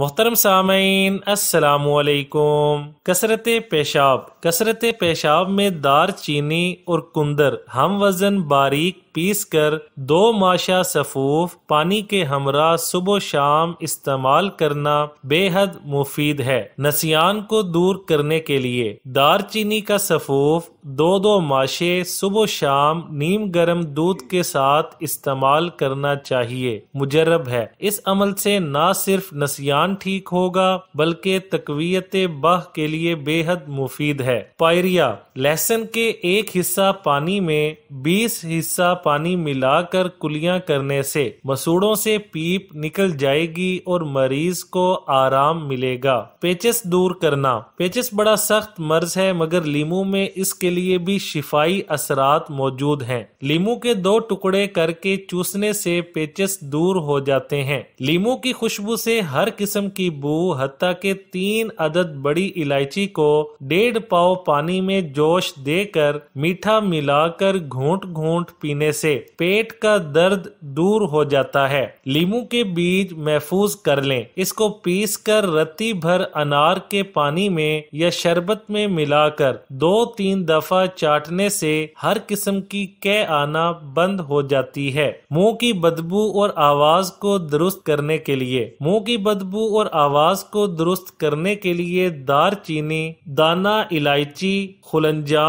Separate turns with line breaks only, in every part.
मोहतरम सामीन असलकुम कसरत पेशाब कसरत पेशाब में दार चीनी और कुंदर हम वज़न बारीक पीस कर दो माशा सफूफ पानी के हमरा सुबह शाम इस्तेमाल करना बेहद मुफीद है नसियान को दूर करने के लिए दार चीनी का सफूफ दो दो माशे सुबह शाम नीम गर्म दूध के साथ इस्तेमाल करना चाहिए मुजरब है इस अमल से न सिर्फ नसियान ठीक होगा बल्कि तकवीत बह के लिए बेहद मुफीद है पायरिया लहसन के एक हिस्सा पानी में बीस हिस्सा पानी मिलाकर कुलियां करने से मसूड़ों से पीप निकल जाएगी और मरीज को आराम मिलेगा पेचिस दूर करना पेचिस बड़ा सख्त मर्ज है मगर लीमू में इसके लिए भी शिफाई असरात मौजूद हैं लीमू के दो टुकड़े करके चूसने से पेचिस दूर हो जाते हैं लीमू की खुशबू से हर किस्म की बू हती के तीन अदद बड़ी इलायची को डेढ़ पाव पानी में जोश देकर मीठा मिलाकर घूंट घूंट पीने से पेट का दर्द दूर हो जाता है लीमू के बीज महफूज कर लें इसको पीस कर रत्ती भर अनार के पानी में या शरबत में मिलाकर दो तीन दफा चाटने से हर किस्म की कह आना बंद हो जाती है मुंह की बदबू और आवाज को दुरुस्त करने के लिए मुंह की बदबू और आवाज को दुरुस्त करने के लिए दार चीनी दाना इलायची खुलंजा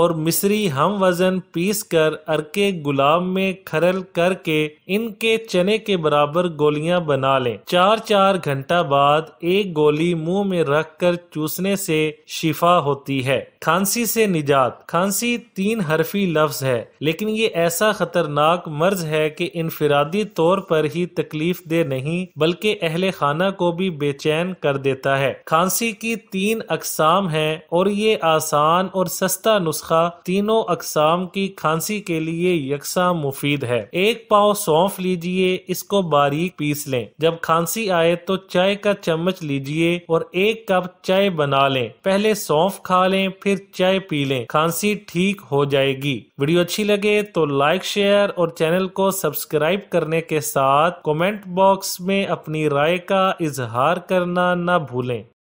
और मिस्री हम वजन पीस कर अरके गुलाब में खरल करके इनके चने के बराबर गोलियां बना लें चार चार घंटा बाद एक गोली मुंह में रख कर चूसने से शिफा होती है खांसी से निजात खांसी तीन हरफी लफ्ज है लेकिन ये ऐसा खतरनाक मर्ज है कि इनफरादी तौर पर ही तकलीफ दे नहीं बल्कि अहल खाना को भी बेचैन कर देता है खांसी की तीन अकसाम है और ये आसान और सस्ता नुस्खा नुस्खा तीनों अकसाम की खांसी के लिए यकसा मुफीद है एक पाव सौंफ लीजिए इसको बारीक पीस लें जब खांसी आए तो चाय का चम्मच लीजिए और एक कप चाय बना लें पहले सौंफ खा लें फिर चाय पी लें खांसी ठीक हो जाएगी वीडियो अच्छी लगे तो लाइक शेयर और चैनल को सब्सक्राइब करने के साथ कमेंट बॉक्स में अपनी राय का इजहार करना ना भूलें